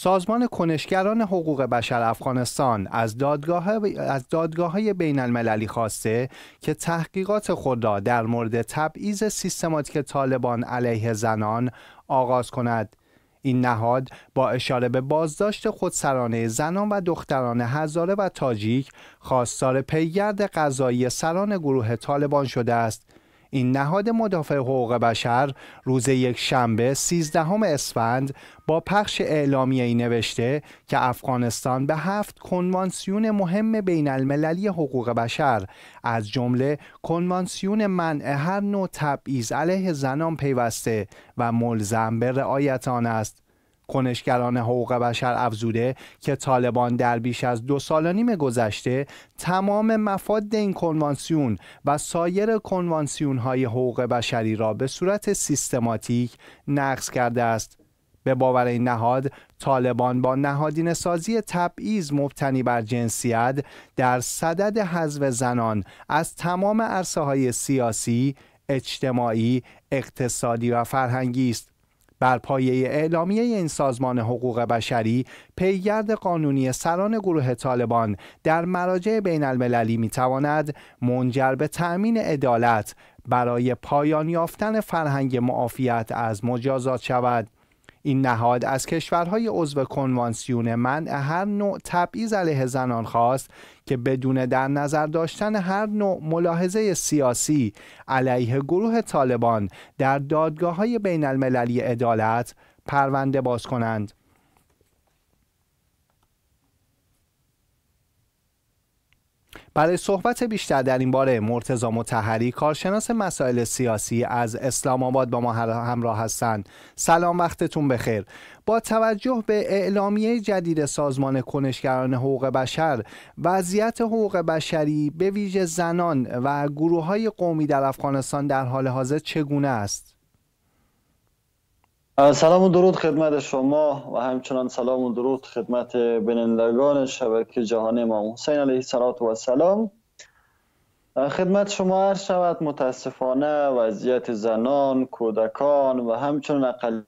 سازمان کنشگران حقوق بشر افغانستان از دادگاه, از های بین المللی خواسته که تحقیقات خود را در مورد تبعیض سیستماتیک طالبان علیه زنان آغاز کند. این نهاد با اشاره به بازداشت خودسرانه زنان و دختران هزاره و تاجیک خواستار پیگرد قضایی سران گروه طالبان شده است این نهاد مدافع حقوق بشر روز یک شنبه 13 اسفند با پخش اعلامیه ای نوشته که افغانستان به هفت کنوانسیون مهم بین المللی حقوق بشر از جمله کنوانسیون منع هر نوع تبعیض علیه زنان پیوسته و ملزم به رعایت آن است کنشگران حقوق بشر افزوده که طالبان در بیش از دو سال و نیم گذشته تمام مفاد این کنوانسیون و سایر کنوانسیون های حقوق بشری را به صورت سیستماتیک نقض کرده است به باور این نهاد طالبان با نهادین سازی تبعیض مبتنی بر جنسیت در صدد حذف زنان از تمام عرصه های سیاسی، اجتماعی، اقتصادی و فرهنگی است بر پایه اعلامیه این سازمان حقوق بشری پیگرد قانونی سران گروه طالبان در مراجع بین المللی می تواند منجر به تأمین عدالت برای پایان یافتن فرهنگ معافیت از مجازات شود این نهاد از کشورهای عضو کنوانسیون منع هر نوع تبعیض علیه زنان خواست که بدون در نظر داشتن هر نوع ملاحظه سیاسی علیه گروه طالبان در دادگاه های بین المللی عدالت پرونده باز کنند. برای صحبت بیشتر در این باره مرتزا متحری کارشناس مسائل سیاسی از اسلام آباد با ما همراه هستند سلام وقتتون بخیر با توجه به اعلامیه جدید سازمان کنشگران حقوق بشر وضعیت حقوق بشری به ویژه زنان و گروه های قومی در افغانستان در حال حاضر چگونه است؟ سلام و درود خدمت شما و همچنان سلام و درود خدمت بینندگان شبکه جهان امام حسین علیه سلام خدمت شما عرض شود متاسفانه وضعیت زنان، کودکان و همچنان اقل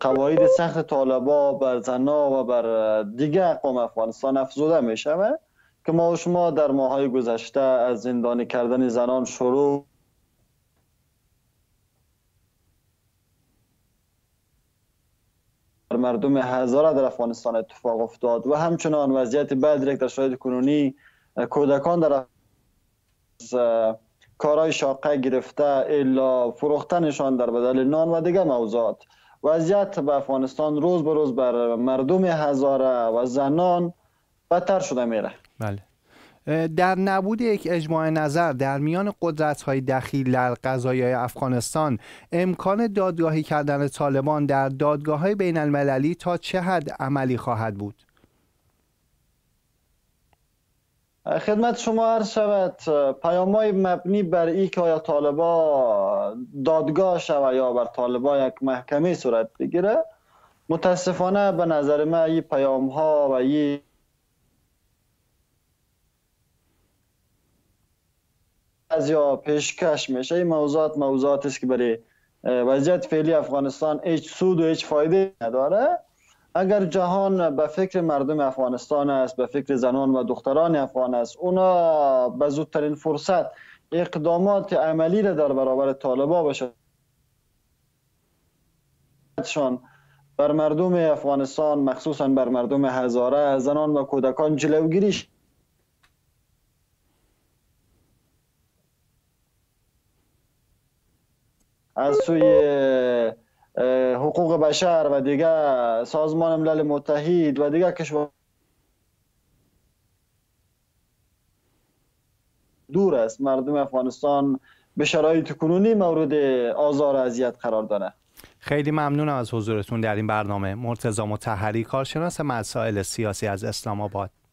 قواعد سخت طالبا بر زنا و بر دیگه اقوام افغانستان افزوده می شود که ما و شما در ماهای گذشته از زندانی کردن زنان شروع مردم هزاره در افغانستان اتفاق افتاد و همچنان وضعیت بعد در شاید کنونی کودکان در کارهای شاقه گرفته الا فروختنشان در بدل نان و دیگه موضوعات وضعیت به افغانستان روز به روز بر مردم هزاره و زنان بدتر شده میره بله در نبود یک اجماع نظر در میان قدرت های دخیل در قضایای افغانستان امکان دادگاهی کردن طالبان در دادگاه های بین المللی تا چه حد عملی خواهد بود؟ خدمت شما هر شود پیام های مبنی بر ای که آیا طالبا دادگاه شود یا بر طالبا یک محکمه صورت بگیره متاسفانه به نظر من این پیام ها و این یا پیشکش میشه این موضوعات موضوعات است که برای وضعیت فعلی افغانستان هیچ سود و هیچ فایده نداره اگر جهان به فکر مردم افغانستان است به فکر زنان و دختران افغان است اونا به زودترین فرصت اقدامات عملی را در برابر طالبا بشه بر مردم افغانستان مخصوصا بر مردم هزاره زنان و کودکان جلوگیریش از سوی حقوق بشر و دیگه سازمان ملل متحد و دیگه کشور دور است مردم افغانستان به شرایط کنونی مورد آزار و اذیت قرار داره خیلی ممنونم از حضورتون در این برنامه مرتضی متحری کارشناس مسائل سیاسی از اسلام آباد